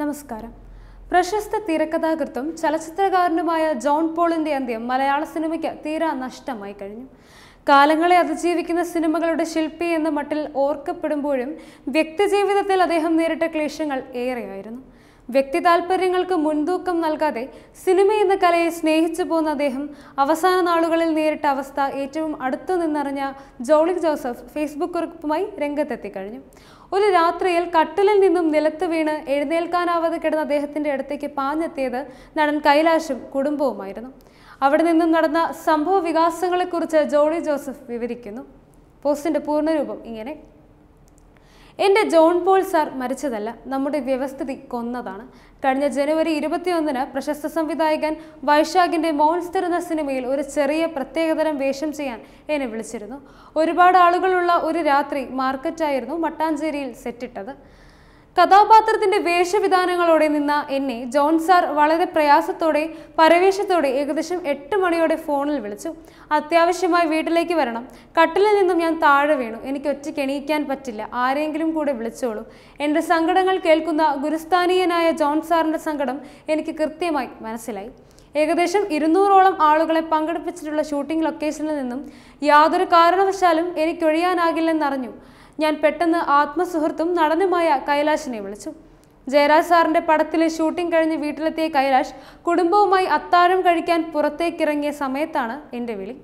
നമസ്കാരം പ്രശസ്ത തിരക്കഥാകൃത്തും ചലച്ചിത്രകാരനുമായ ജോൺ പോളിന്റെ അന്ത്യം മലയാള സിനിമയ്ക്ക് തീരാ നഷ്ടമായി കഴിഞ്ഞു കാലങ്ങളെ അതിജീവിക്കുന്ന സിനിമകളുടെ ശില്പി എന്ന മട്ടിൽ ഓർക്കപ്പെടുമ്പോഴും വ്യക്തിജീവിതത്തിൽ അദ്ദേഹം നേരിട്ട ക്ലേശങ്ങൾ ഏറെയായിരുന്നു വ്യക്തി താല്പര്യങ്ങൾക്ക് മുൻതൂക്കം നൽകാതെ സിനിമ എന്ന കലയെ സ്നേഹിച്ചു പോന്ന അദ്ദേഹം അവസാന നാളുകളിൽ നേരിട്ട അവസ്ഥ ഏറ്റവും അടുത്തു നിന്നറിഞ്ഞ ജോളി ജോസഫ് ഫേസ്ബുക്ക് കുറിപ്പുമായി രംഗത്തെത്തി കഴിഞ്ഞു ഒരു രാത്രിയിൽ കട്ടിലിൽ നിന്നും നിലത്ത് വീണ് എഴുന്നേൽക്കാനാവാതെ കിടന്ന അദ്ദേഹത്തിന്റെ അടുത്തേക്ക് പാഞ്ഞെത്തിയത് നടൻ കൈലാഷും കുടുംബവുമായിരുന്നു അവിടെ നിന്നും നടന്ന സംഭവ വികാസങ്ങളെക്കുറിച്ച് ജോളി ജോസഫ് വിവരിക്കുന്നു പോസ്റ്റിന്റെ പൂർണ്ണരൂപം ഇങ്ങനെ എൻ്റെ ജോൺ പോൾ സാർ മരിച്ചതല്ല നമ്മുടെ വ്യവസ്ഥിതി കൊന്നതാണ് കഴിഞ്ഞ ജനുവരി ഇരുപത്തിയൊന്നിന് പ്രശസ്ത സംവിധായകൻ വൈശാഖിൻ്റെ മോൺസ്റ്റർ എന്ന സിനിമയിൽ ഒരു ചെറിയ പ്രത്യേകതരം വേഷം ചെയ്യാൻ എന്നെ വിളിച്ചിരുന്നു ഒരുപാട് ആളുകളുള്ള ഒരു രാത്രി മാർക്കറ്റായിരുന്നു മട്ടാഞ്ചേരിയിൽ സെറ്റിട്ടത് കഥാപാത്രത്തിന്റെ വേഷവിധാനങ്ങളോടെ നിന്ന എന്നെ ജോൺ സാർ വളരെ പ്രയാസത്തോടെ പരവേശത്തോടെ ഏകദേശം എട്ട് മണിയോടെ ഫോണിൽ വിളിച്ചു അത്യാവശ്യമായി വീട്ടിലേക്ക് വരണം കട്ടിലിൽ നിന്നും ഞാൻ താഴെ വീണു എനിക്ക് ഒറ്റയ്ക്ക് എണീക്കാൻ പറ്റില്ല ആരെങ്കിലും കൂടെ വിളിച്ചോളൂ എൻ്റെ സങ്കടങ്ങൾ കേൾക്കുന്ന ഗുരുസ്ഥാനീയനായ ജോൺ സാറിൻ്റെ സങ്കടം എനിക്ക് കൃത്യമായി മനസ്സിലായി ഏകദേശം ഇരുന്നൂറോളം ആളുകളെ പങ്കെടുപ്പിച്ചിട്ടുള്ള ഷൂട്ടിംഗ് ലൊക്കേഷനിൽ നിന്നും യാതൊരു കാരണവശാലും എനിക്കൊഴിയാനാകില്ലെന്നറിഞ്ഞു ഞാൻ പെട്ടെന്ന് ആത്മസുഹൃത്തും നടനുമായ കൈലാഷിനെ വിളിച്ചു ജയരാജ് സാറിന്റെ പടത്തിലെ ഷൂട്ടിംഗ് കഴിഞ്ഞ് വീട്ടിലെത്തിയ കൈലാഷ് കുടുംബവുമായി അത്താഴം കഴിക്കാൻ പുറത്തേക്കിറങ്ങിയ സമയത്താണ് എൻ്റെ വിളി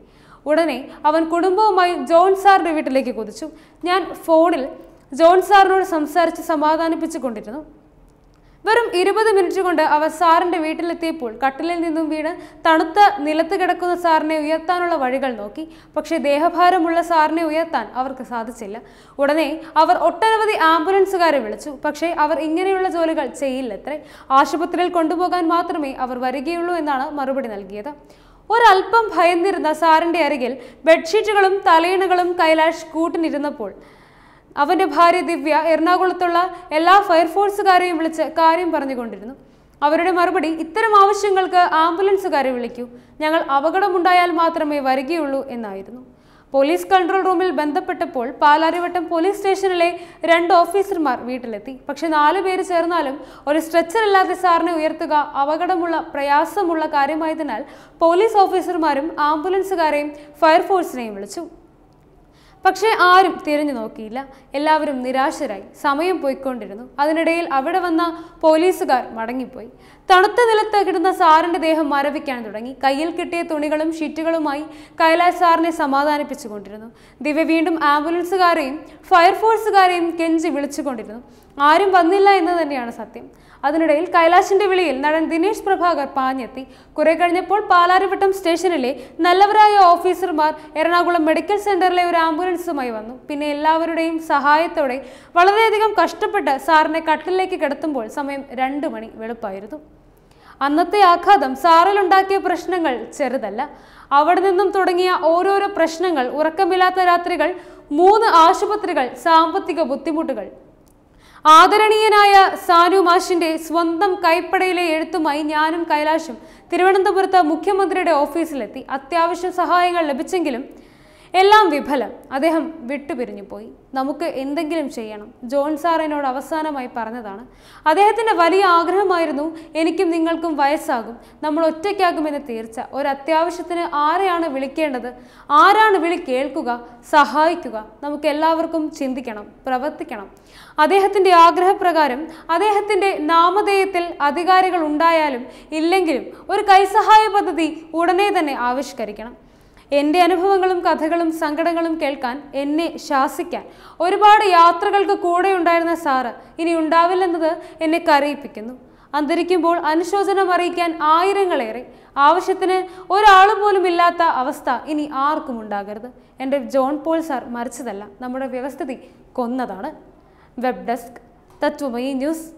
ഉടനെ അവൻ കുടുംബവുമായി ജോൺ സാറിൻ്റെ വീട്ടിലേക്ക് കുതിച്ചു ഞാൻ ഫോണിൽ ജോൺ സാറിനോട് സംസാരിച്ച് സമാധാനിപ്പിച്ചു കൊണ്ടിരുന്നു വെറും ഇരുപത് മിനിറ്റ് കൊണ്ട് അവർ സാറിന്റെ വീട്ടിലെത്തിയപ്പോൾ കട്ടിലിൽ നിന്നും വീണ് തണുത്ത നിലത്ത് കിടക്കുന്ന സാറിനെ ഉയർത്താനുള്ള വഴികൾ നോക്കി പക്ഷേ ദേഹഭാരമുള്ള സാറിനെ ഉയർത്താൻ അവർക്ക് സാധിച്ചില്ല ഉടനെ അവർ ഒട്ടനവധി ആംബുലൻസുകാരെ വിളിച്ചു പക്ഷേ അവർ ഇങ്ങനെയുള്ള ജോലികൾ ചെയ്യില്ലത്രേ ആശുപത്രിയിൽ കൊണ്ടുപോകാൻ മാത്രമേ അവർ വരികയുള്ളൂ എന്നാണ് മറുപടി നൽകിയത് ഒരൽപ്പം ഭയന്നിരുന്ന സാറിന്റെ അരികിൽ ബെഡ്ഷീറ്റുകളും തലയിണകളും കൈലാഷ് കൂട്ടിനിരുന്നപ്പോൾ അവൻ്റെ ഭാര്യ ദിവ്യ എറണാകുളത്തുള്ള എല്ലാ ഫയർഫോഴ്സുകാരെയും വിളിച്ച് കാര്യം പറഞ്ഞുകൊണ്ടിരുന്നു അവരുടെ മറുപടി ഇത്തരം ആവശ്യങ്ങൾക്ക് ആംബുലൻസുകാരെ വിളിക്കൂ ഞങ്ങൾ അപകടമുണ്ടായാൽ മാത്രമേ വരികയുള്ളൂ എന്നായിരുന്നു പോലീസ് കൺട്രോൾ റൂമിൽ ബന്ധപ്പെട്ടപ്പോൾ പാലാരിവട്ടം പോലീസ് സ്റ്റേഷനിലെ രണ്ട് ഓഫീസർമാർ വീട്ടിലെത്തി പക്ഷെ നാലു പേര് ചേർന്നാലും ഒരു സ്ട്രെച്ചറില്ലാതെ സാറിനെ ഉയർത്തുക അപകടമുള്ള പ്രയാസമുള്ള കാര്യമായതിനാൽ പോലീസ് ഓഫീസർമാരും ആംബുലൻസുകാരെയും ഫയർഫോഴ്സിനെയും വിളിച്ചു പക്ഷേ ആരും തിരിഞ്ഞു നോക്കിയില്ല എല്ലാവരും നിരാശരായി സമയം പോയിക്കൊണ്ടിരുന്നു അതിനിടയിൽ അവിടെ വന്ന പോലീസുകാർ മടങ്ങിപ്പോയി തണുത്ത നിലത്ത് കിടന്ന സാറിന്റെ ദേഹം മരവിക്കാൻ തുടങ്ങി കയ്യിൽ കിട്ടിയ തുണികളും ഷീറ്റുകളുമായി കൈലാസ് സാറിനെ സമാധാനിപ്പിച്ചുകൊണ്ടിരുന്നു ദിവ്യ വീണ്ടും ആംബുലൻസുകാരെയും ഫയർഫോഴ്സുകാരെയും കെഞ്ചി വിളിച്ചുകൊണ്ടിരുന്നു ആരും വന്നില്ല എന്ന് തന്നെയാണ് സത്യം അതിനിടയിൽ കൈലാഷിന്റെ വിളിയിൽ നടൻ ദിനേശ് പ്രഭാകർ പാഞ്ഞെത്തി കുറെ കഴിഞ്ഞപ്പോൾ പാലാരിവട്ടം സ്റ്റേഷനിലെ നല്ലവരായ ഓഫീസർമാർ എറണാകുളം മെഡിക്കൽ സെന്ററിലെ ഒരു ആംബുലൻസുമായി വന്നു പിന്നെ എല്ലാവരുടെയും സഹായത്തോടെ വളരെയധികം കഷ്ടപ്പെട്ട് സാറിനെ കട്ടിലേക്ക് കിടത്തുമ്പോൾ സമയം രണ്ടു മണി വെളുപ്പായിരുന്നു അന്നത്തെ ആഘാതം സാറിലുണ്ടാക്കിയ പ്രശ്നങ്ങൾ ചെറുതല്ല അവിടെ നിന്നും തുടങ്ങിയ ഓരോരോ പ്രശ്നങ്ങൾ ഉറക്കമില്ലാത്ത രാത്രികൾ മൂന്ന് ആശുപത്രികൾ സാമ്പത്തിക ബുദ്ധിമുട്ടുകൾ ആദരണീയനായ സാനു മാഷിന്റെ സ്വന്തം കൈപ്പടയിലെ എഴുത്തുമായി ഞാനും കൈലാഷും തിരുവനന്തപുരത്ത് മുഖ്യമന്ത്രിയുടെ ഓഫീസിലെത്തി അത്യാവശ്യ സഹായങ്ങൾ ലഭിച്ചെങ്കിലും എല്ലാം വിഫലം അദ്ദേഹം വിട്ടുപിരിഞ്ഞുപോയി നമുക്ക് എന്തെങ്കിലും ചെയ്യണം ജോൺ സാർ എന്നോട് അവസാനമായി പറഞ്ഞതാണ് അദ്ദേഹത്തിൻ്റെ വലിയ ആഗ്രഹമായിരുന്നു എനിക്കും നിങ്ങൾക്കും വയസ്സാകും നമ്മൾ ഒറ്റയ്ക്കാകുമെന്ന് തീർച്ച ഒരു അത്യാവശ്യത്തിന് ആരെയാണ് വിളിക്കേണ്ടത് ആരാണ് വിളി കേൾക്കുക സഹായിക്കുക നമുക്ക് എല്ലാവർക്കും ചിന്തിക്കണം പ്രവർത്തിക്കണം അദ്ദേഹത്തിൻ്റെ ആഗ്രഹപ്രകാരം അദ്ദേഹത്തിൻ്റെ നാമധേയത്തിൽ അധികാരികൾ ഉണ്ടായാലും ഇല്ലെങ്കിലും ഒരു കൈസഹായ പദ്ധതി ഉടനെ തന്നെ ആവിഷ്കരിക്കണം എൻ്റെ അനുഭവങ്ങളും കഥകളും സങ്കടങ്ങളും കേൾക്കാൻ എന്നെ ശാസിക്കാൻ ഒരുപാട് യാത്രകൾക്ക് കൂടെ ഉണ്ടായിരുന്ന സാറ് ഇനി ഉണ്ടാവില്ലെന്നത് എന്നെ കരയിപ്പിക്കുന്നു അന്തരിക്കുമ്പോൾ അനുശോചനം അറിയിക്കാൻ ആയിരങ്ങളേറെ ആവശ്യത്തിന് ഒരാൾ പോലും ഇല്ലാത്ത അവസ്ഥ ഇനി ആർക്കും ഉണ്ടാകരുത് എൻ്റെ ജോൺ പോൾ സാർ മരിച്ചതല്ല നമ്മുടെ വ്യവസ്ഥിതി കൊന്നതാണ് വെബ് ഡെസ്ക് തത്വമയി ന്യൂസ്